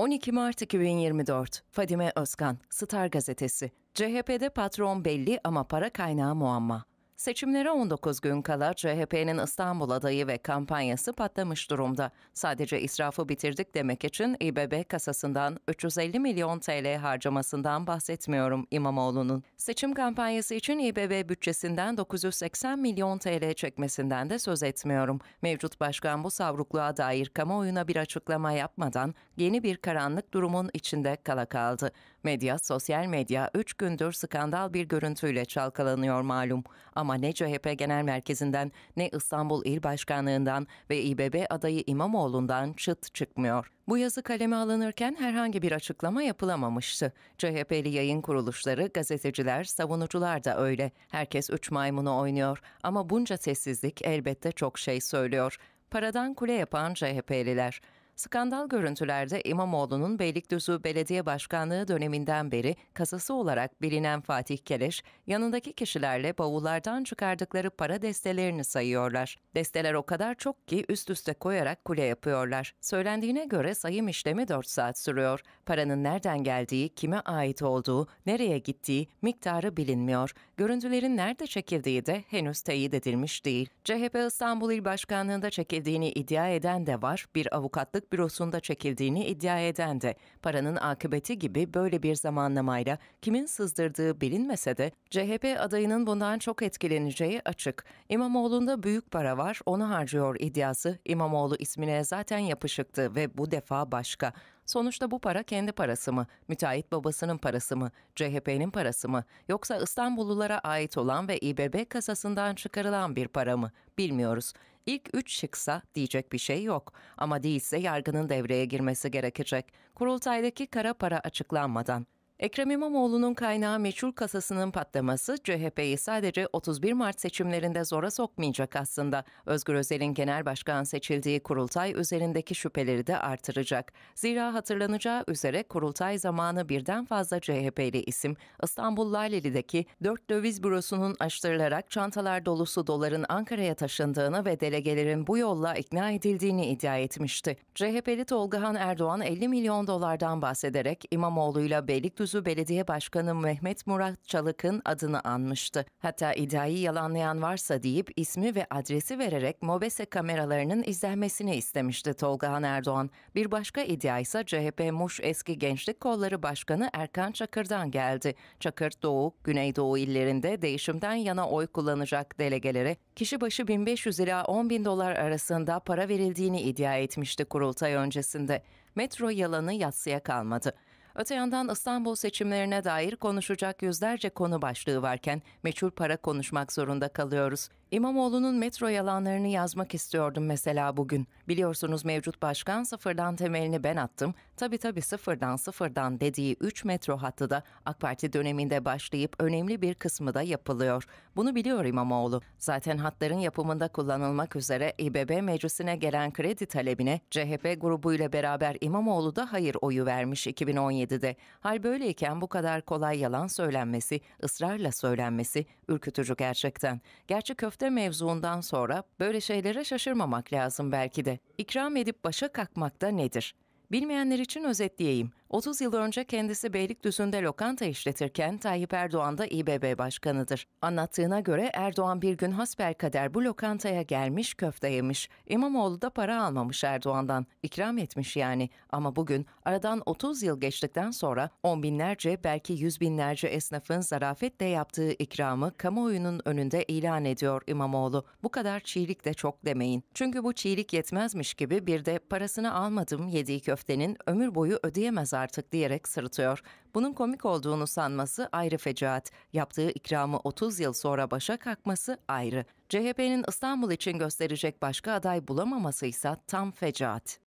12 Mart 2024 Fadime Özkan Star Gazetesi CHP'de patron belli ama para kaynağı muamma. Seçimlere 19 gün kala CHP'nin İstanbul adayı ve kampanyası patlamış durumda. Sadece israfı bitirdik demek için İBB kasasından 350 milyon TL harcamasından bahsetmiyorum İmamoğlu'nun. Seçim kampanyası için İBB bütçesinden 980 milyon TL çekmesinden de söz etmiyorum. Mevcut başkan bu savrukluğa dair kamuoyuna bir açıklama yapmadan yeni bir karanlık durumun içinde kala kaldı. Medya, sosyal medya 3 gündür skandal bir görüntüyle çalkalanıyor malum. Ama ama ne CHP Genel Merkezi'nden ne İstanbul İl Başkanlığından ve İBB adayı İmamoğlu'ndan çıt çıkmıyor. Bu yazı kaleme alınırken herhangi bir açıklama yapılamamıştı. CHP'li yayın kuruluşları, gazeteciler, savunucular da öyle. Herkes üç maymunu oynuyor ama bunca sessizlik elbette çok şey söylüyor. Paradan kule yapan CHP'liler Skandal görüntülerde İmamoğlu'nun Beylikdüzü Belediye Başkanlığı döneminden beri kasası olarak bilinen Fatih Keleş, yanındaki kişilerle bavullardan çıkardıkları para destelerini sayıyorlar. Desteler o kadar çok ki üst üste koyarak kule yapıyorlar. Söylendiğine göre sayım işlemi 4 saat sürüyor. Paranın nereden geldiği, kime ait olduğu, nereye gittiği, miktarı bilinmiyor. Görüntülerin nerede çekildiği de henüz teyit edilmiş değil. CHP İstanbul İl Başkanlığı'nda çekildiğini iddia eden de var. Bir avukatlık Bürosu'nda çekildiğini iddia eden de paranın akıbeti gibi böyle bir zamanlamayla kimin sızdırdığı bilinmese de CHP adayının bundan çok etkileneceği açık. İmamoğlu'nda büyük para var, onu harcıyor iddiası İmamoğlu ismine zaten yapışıktı ve bu defa başka. Sonuçta bu para kendi parası mı? Müteahhit babasının parası mı? CHP'nin parası mı? Yoksa İstanbullulara ait olan ve İBB kasasından çıkarılan bir para mı? Bilmiyoruz. İlk üç çıksa diyecek bir şey yok ama değilse yargının devreye girmesi gerekecek. Kurultaydaki kara para açıklanmadan. Ekrem İmamoğlu'nun kaynağı meçhul kasasının patlaması CHP'yi sadece 31 Mart seçimlerinde zora sokmayacak aslında. Özgür Özel'in genel başkan seçildiği kurultay üzerindeki şüpheleri de artıracak. Zira hatırlanacağı üzere kurultay zamanı birden fazla CHP'li isim İstanbul Laleli'deki 4 döviz bürosunun açtırılarak çantalar dolusu doların Ankara'ya taşındığını ve delegelerin bu yolla ikna edildiğini iddia etmişti. CHP'li Tolgahan Erdoğan 50 milyon dolardan bahsederek İmamoğlu'yla Beylikdüzü sözü belediye başkanı Mehmet Murat Çalık'ın adını anmıştı. Hatta iddiayı yalanlayan varsa deyip ismi ve adresi vererek MOBESE kameralarının izlenmesini istemişti Tolgahan Erdoğan. Bir başka iddia ise CHP Muş eski Gençlik Kolları Başkanı Erkan Çakır'dan geldi. Çakır Doğu, Güneydoğu illerinde değişimden yana oy kullanacak delegelere kişi başı 1500 ila 10 bin dolar arasında para verildiğini iddia etmişti kurultay öncesinde. Metro yalanı yatsıya kalmadı. Öte yandan İstanbul seçimlerine dair konuşacak yüzlerce konu başlığı varken meçhul para konuşmak zorunda kalıyoruz. İmamoğlu'nun metro yalanlarını yazmak istiyordum mesela bugün. Biliyorsunuz mevcut başkan sıfırdan temelini ben attım. Tabi tabi sıfırdan sıfırdan dediği 3 metro hattı da AK Parti döneminde başlayıp önemli bir kısmı da yapılıyor. Bunu biliyor İmamoğlu. Zaten hatların yapımında kullanılmak üzere İBB meclisine gelen kredi talebine CHP grubuyla beraber İmamoğlu da hayır oyu vermiş 2017'de. Hal böyleyken bu kadar kolay yalan söylenmesi, ısrarla söylenmesi ürkütücü gerçekten. Gerçi köfte köfte mevzuundan sonra böyle şeylere şaşırmamak lazım belki de. İkram edip başa kalkmak da nedir? Bilmeyenler için özetleyeyim. 30 yıl önce kendisi Beylikdüzü'nde lokanta işletirken Tayyip Erdoğan da İBB Başkanı'dır. Anlattığına göre Erdoğan bir gün hasbelkader bu lokantaya gelmiş köfte yemiş. İmamoğlu da para almamış Erdoğan'dan. ikram etmiş yani. Ama bugün aradan 30 yıl geçtikten sonra on binlerce belki yüz binlerce esnafın zarafetle yaptığı ikramı kamuoyunun önünde ilan ediyor İmamoğlu. Bu kadar çiğlik de çok demeyin. Çünkü bu çiğlik yetmezmiş gibi bir de parasını almadım yediği köftenin ömür boyu ödeyemez artık diyerek sırıtıyor. Bunun komik olduğunu sanması ayrı fecaat. Yaptığı ikramı 30 yıl sonra başa kalkması ayrı. CHP'nin İstanbul için gösterecek başka aday bulamaması ise tam fecaat.